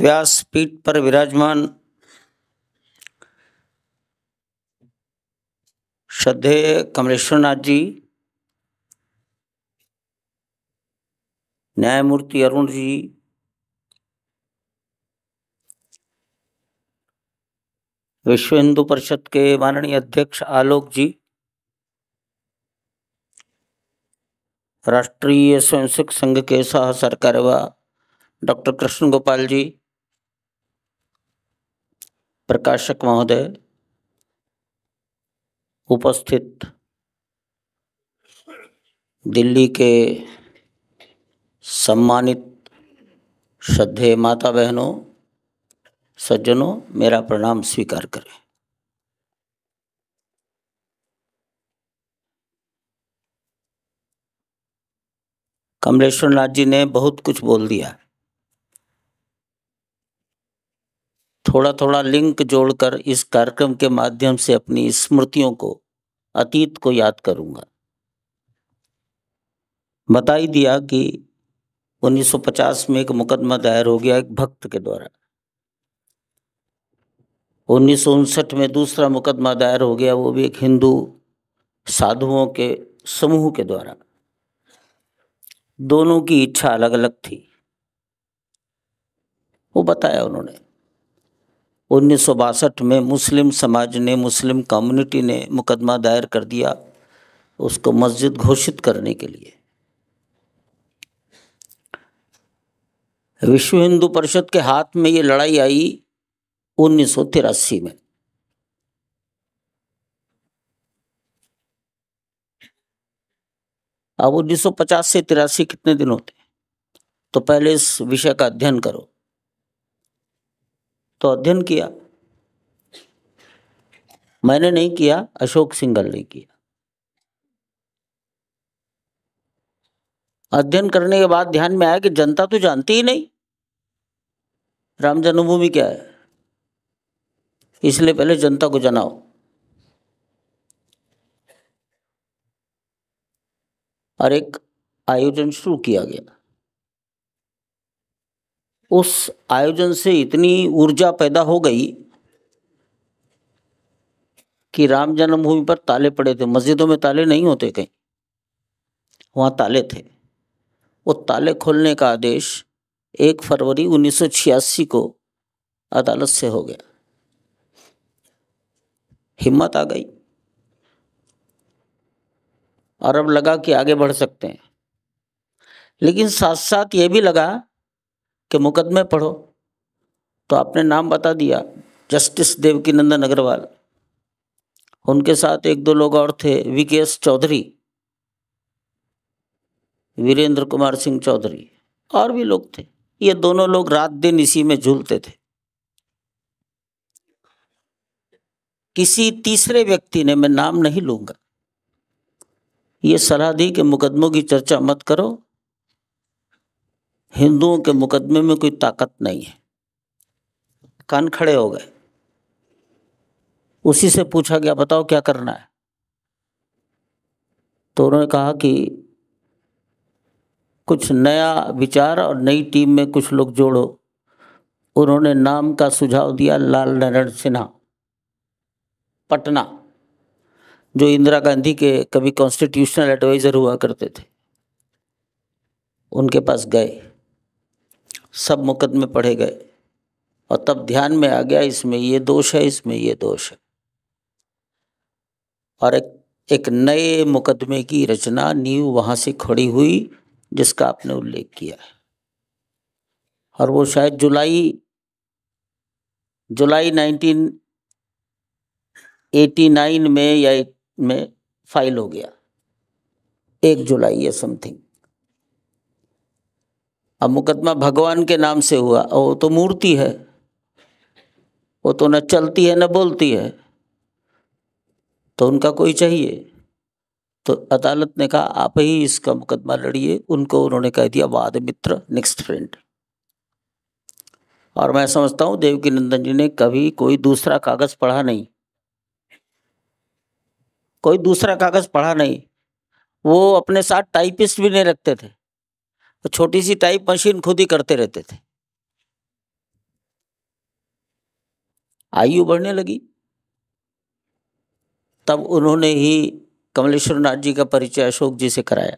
व्यास पीठ पर विराजमान श्रद्धेय कमलेश्वर नाथ जी न्यायमूर्ति अरुण जी विश्व हिंदू परिषद के माननीय अध्यक्ष आलोक जी राष्ट्रीय स्वयंसेवक संघ के सह सरकार डॉक्टर कृष्ण गोपाल जी प्रकाशक महोदय उपस्थित दिल्ली के सम्मानित श्रद्धेय माता बहनों सज्जनों मेरा प्रणाम स्वीकार करें कमलेश्वर नाथ जी ने बहुत कुछ बोल दिया थोड़ा थोड़ा लिंक जोड़कर इस कार्यक्रम के माध्यम से अपनी स्मृतियों को अतीत को याद करूंगा बता ही दिया कि 1950 में एक मुकदमा दायर हो गया एक भक्त के द्वारा उन्नीस में दूसरा मुकदमा दायर हो गया वो भी एक हिंदू साधुओं के समूह के द्वारा दोनों की इच्छा अलग अलग थी वो बताया उन्होंने उन्नीस में मुस्लिम समाज ने मुस्लिम कम्युनिटी ने मुकदमा दायर कर दिया उसको मस्जिद घोषित करने के लिए विश्व हिंदू परिषद के हाथ में ये लड़ाई आई उन्नीस में अब 1950 से तिरासी कितने दिन होते हैं तो पहले इस विषय का अध्ययन करो तो अध्ययन किया मैंने नहीं किया अशोक सिंघल ने किया अध्ययन करने के बाद ध्यान में आया कि जनता तो जानती ही नहीं राम जन्मभूमि क्या है इसलिए पहले जनता को जनाओ और एक आयोजन शुरू किया गया उस आयोजन से इतनी ऊर्जा पैदा हो गई कि राम जन्मभूमि पर ताले पड़े थे मस्जिदों में ताले नहीं होते कहीं वहाँ ताले थे वो ताले खोलने का आदेश एक फरवरी 1986 को अदालत से हो गया हिम्मत आ गई और अब लगा कि आगे बढ़ सकते हैं लेकिन साथ साथ ये भी लगा के मुकदमे पढ़ो तो आपने नाम बता दिया जस्टिस देवकी नंदन अग्रवाल उनके साथ एक दो लोग और थे वी चौधरी वीरेंद्र कुमार सिंह चौधरी और भी लोग थे ये दोनों लोग रात दिन इसी में झूलते थे किसी तीसरे व्यक्ति ने मैं नाम नहीं लूंगा ये सलाह दी कि मुकदमों की चर्चा मत करो हिंदुओं के मुकदमे में कोई ताकत नहीं है कान खड़े हो गए उसी से पूछा गया बताओ क्या करना है तो उन्होंने कहा कि कुछ नया विचार और नई टीम में कुछ लोग जोड़ो उन्होंने नाम का सुझाव दिया लाल नारायण सिन्हा पटना जो इंदिरा गांधी के कभी कॉन्स्टिट्यूशनल एडवाइज़र हुआ करते थे उनके पास गए सब मुकदमे पढ़े गए और तब ध्यान में आ गया इसमें ये दोष है इसमें ये दोष है और एक एक नए मुकदमे की रचना नींव वहाँ से खड़ी हुई जिसका आपने उल्लेख किया है और वो शायद जुलाई जुलाई 1989 में या में फाइल हो गया एक जुलाई या समथिंग अब मुकदमा भगवान के नाम से हुआ वो तो मूर्ति है वो तो न चलती है न बोलती है तो उनका कोई चाहिए तो अदालत ने कहा आप ही इसका मुकदमा लड़िए उनको उन्होंने कह दिया वाद मित्र नेक्स्ट फ्रेंड और मैं समझता हूँ देवकी नंदन जी ने कभी कोई दूसरा कागज़ पढ़ा नहीं कोई दूसरा कागज़ पढ़ा नहीं वो अपने साथ टाइपिस्ट भी नहीं रखते थे तो छोटी सी टाइप मशीन खुद ही करते रहते थे आयु बढ़ने लगी तब उन्होंने ही कमलेश्वर नाथ जी का परिचय अशोक जी से कराया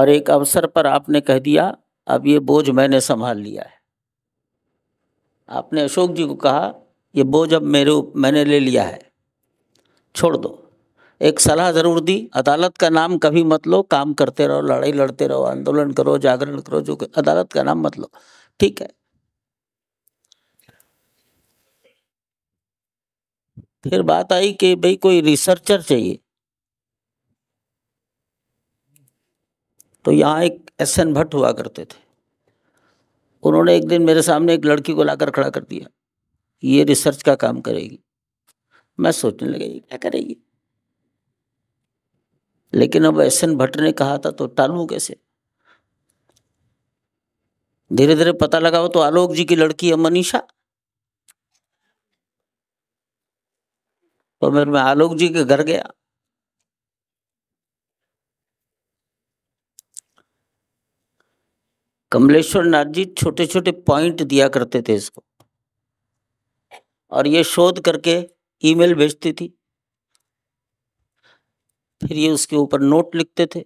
और एक अवसर पर आपने कह दिया अब ये बोझ मैंने संभाल लिया है आपने अशोक जी को कहा ये बोझ अब मेरे मैंने ले लिया है छोड़ दो एक सलाह ज़रूर दी अदालत का नाम कभी मत लो काम करते रहो लड़ाई लड़ते रहो आंदोलन करो जागरण करो जो अदालत का नाम मत लो ठीक है फिर बात आई कि भाई कोई रिसर्चर चाहिए तो यहाँ एक एस एन भट्ट हुआ करते थे उन्होंने एक दिन मेरे सामने एक लड़की को लाकर खड़ा कर दिया ये रिसर्च का काम करेगी मैं सोचने लगा ये क्या करेगी लेकिन अब एस एन भट्ट ने कहा था तो टालू कैसे धीरे धीरे पता लगा वो तो आलोक जी की लड़की है मनीषा तो मेरे में आलोक जी के घर गया कमलेश्वर नाथ जी छोटे छोटे पॉइंट दिया करते थे इसको और ये शोध करके ईमेल भेजती थी फिर ये उसके ऊपर नोट लिखते थे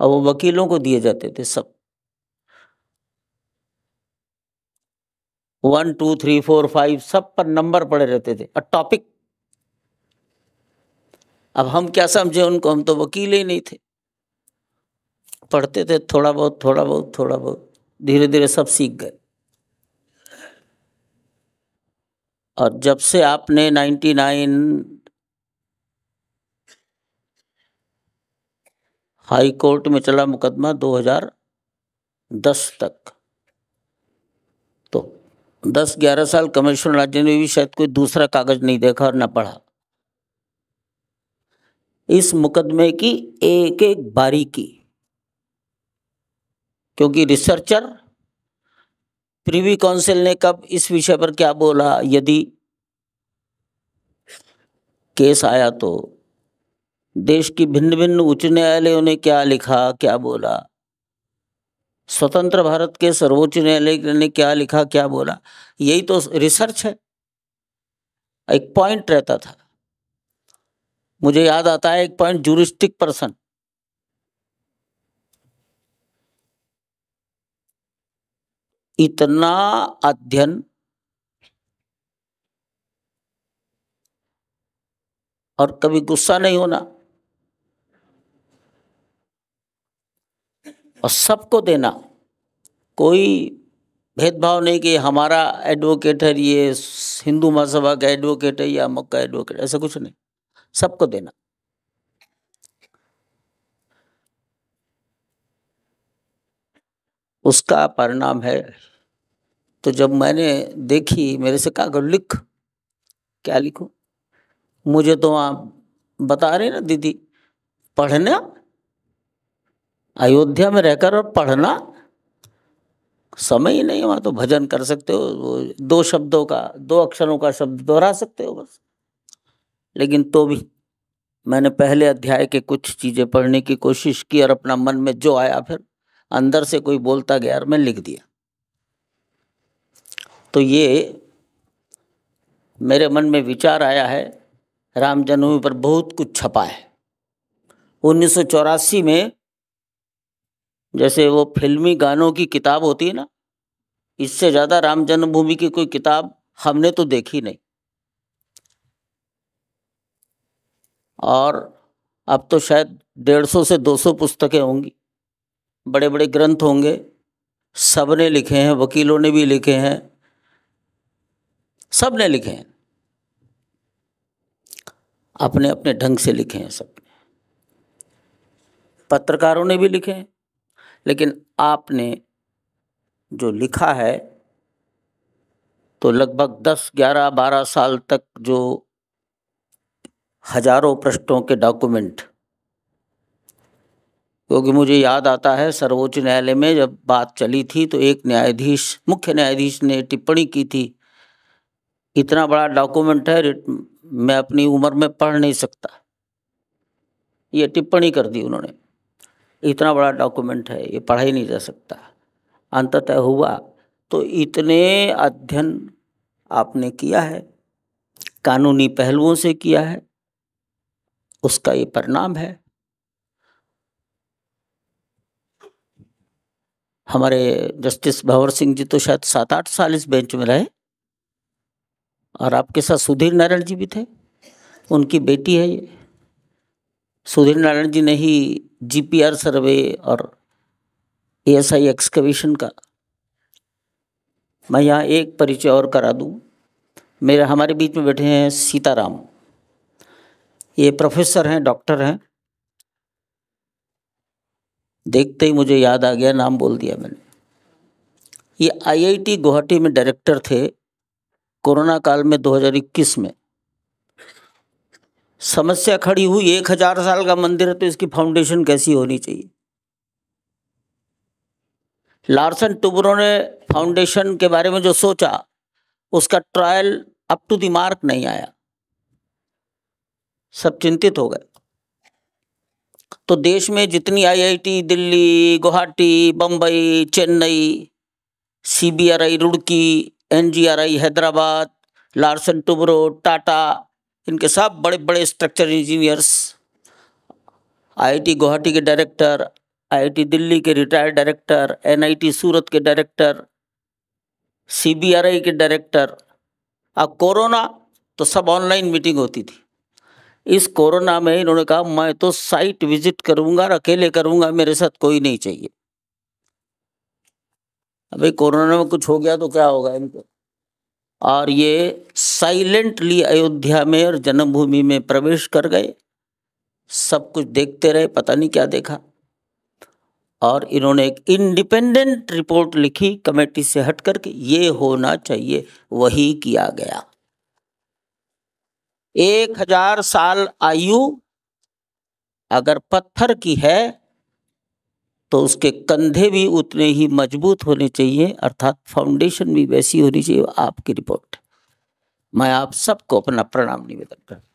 और वो वकीलों को दिए जाते थे सब one two three four five सब पर नंबर पड़े रहते थे और टॉपिक अब हम क्या समझे उनको हम तो वकील ही नहीं थे पढ़ते थे थोड़ा बहुत थोड़ा बहुत थोड़ा बहुत धीरे धीरे सब सीख गए और जब से आपने नाइन हाई कोर्ट में चला मुकदमा 2010 तक तो 10-11 साल कमिश्नर राज्य ने भी शायद कोई दूसरा कागज नहीं देखा और ना पढ़ा इस मुकदमे की एक एक बारीकी क्योंकि रिसर्चर प्रीवी काउंसिल ने कब इस विषय पर क्या बोला यदि केस आया तो देश की भिन्न भिन्न उच्च न्यायालयों ने क्या लिखा क्या बोला स्वतंत्र भारत के सर्वोच्च न्यायालय ने क्या लिखा क्या बोला यही तो रिसर्च है एक पॉइंट रहता था मुझे याद आता है एक पॉइंट जूरिस्टिक पर्सन इतना अध्ययन और कभी गुस्सा नहीं होना और सबको देना कोई भेदभाव नहीं कि हमारा एडवोकेट है ये हिंदू महासभा का एडवोकेट है या मक्का एडवोकेट ऐसा कुछ नहीं सबको देना उसका परिणाम है तो जब मैंने देखी मेरे से कहा कर लिख क्या लिखूं मुझे तो आप बता रहे ना दीदी पढ़ना अयोध्या में रहकर और पढ़ना समय ही नहीं हुआ तो भजन कर सकते हो दो शब्दों का दो अक्षरों का शब्द दोहरा सकते हो बस लेकिन तो भी मैंने पहले अध्याय के कुछ चीज़ें पढ़ने की कोशिश की और अपना मन में जो आया फिर अंदर से कोई बोलता गया और मैं लिख दिया तो ये मेरे मन में विचार आया है राम जन्मभूमि पर बहुत कुछ छपा है उन्नीस में जैसे वो फिल्मी गानों की किताब होती है ना इससे ज़्यादा राम जन्मभूमि की कोई किताब हमने तो देखी नहीं और अब तो शायद डेढ़ सौ से दो सौ पुस्तकें होंगी बड़े बड़े ग्रंथ होंगे सब ने लिखे हैं वकीलों ने भी लिखे हैं सब ने लिखे हैं अपने अपने ढंग से लिखे हैं सब पत्रकारों ने भी लिखे हैं लेकिन आपने जो लिखा है तो लगभग दस ग्यारह बारह साल तक जो हजारों पृष्ठों के डॉक्यूमेंट क्योंकि मुझे याद आता है सर्वोच्च न्यायालय में जब बात चली थी तो एक न्यायाधीश मुख्य न्यायाधीश ने टिप्पणी की थी इतना बड़ा डॉक्यूमेंट है मैं अपनी उम्र में पढ़ नहीं सकता ये टिप्पणी कर दी उन्होंने इतना बड़ा डॉक्यूमेंट है ये पढ़ा ही नहीं जा सकता अंततः हुआ तो इतने अध्ययन आपने किया है कानूनी पहलुओं से किया है उसका ये परिणाम है हमारे जस्टिस भंवर सिंह जी तो शायद सात आठ साल इस बेंच में रहे और आपके साथ सुधीर नारायण जी भी थे उनकी बेटी है ये सुधीर नारायण जी ने ही जी सर्वे और आई एक्सकवेशन का मैं यहाँ एक परिचय और करा दूँ मेरे हमारे बीच में बैठे हैं सीताराम ये प्रोफेसर हैं डॉक्टर हैं देखते ही मुझे याद आ गया नाम बोल दिया मैंने ये आईआईटी गुवाहाटी में डायरेक्टर थे कोरोना काल में 2021 में समस्या खड़ी हुई एक हजार साल का मंदिर है तो इसकी फाउंडेशन कैसी होनी चाहिए लार्सन टुबरों ने फाउंडेशन के बारे में जो सोचा उसका trial up to the mark नहीं आया सब चिंतित हो गए तो देश में जितनी IIT Delhi Guwahati Bombay Chennai CBRI Roorkee NGRI Hyderabad Larsen Toubro Tata इनके सब बड़े बड़े स्ट्रक्चर इंजीनियर्स आईआईटी गुवाहाटी के डायरेक्टर आईआईटी दिल्ली के रिटायर्ड डायरेक्टर एनआईटी सूरत के डायरेक्टर सीबीआरआई के डायरेक्टर अब कोरोना तो सब ऑनलाइन मीटिंग होती थी इस कोरोना में इन्होंने कहा मैं तो साइट विजिट करूंगा और अकेले करूंगा मेरे साथ कोई नहीं चाहिए अभी कोरोना में कुछ हो गया तो क्या होगा इनको और ये साइलेंटली अयोध्या में और जन्मभूमि में प्रवेश कर गए सब कुछ देखते रहे पता नहीं क्या देखा और इन्होंने एक इंडिपेंडेंट रिपोर्ट लिखी कमेटी से हट करके ये होना चाहिए वही किया गया एक हजार साल आयु अगर पत्थर की है तो उसके कंधे भी उतने ही मजबूत होने चाहिए अर्थात फाउंडेशन भी वैसी होनी चाहिए आपकी रिपोर्ट मैं आप सबको अपना प्रणाम निवेदन करता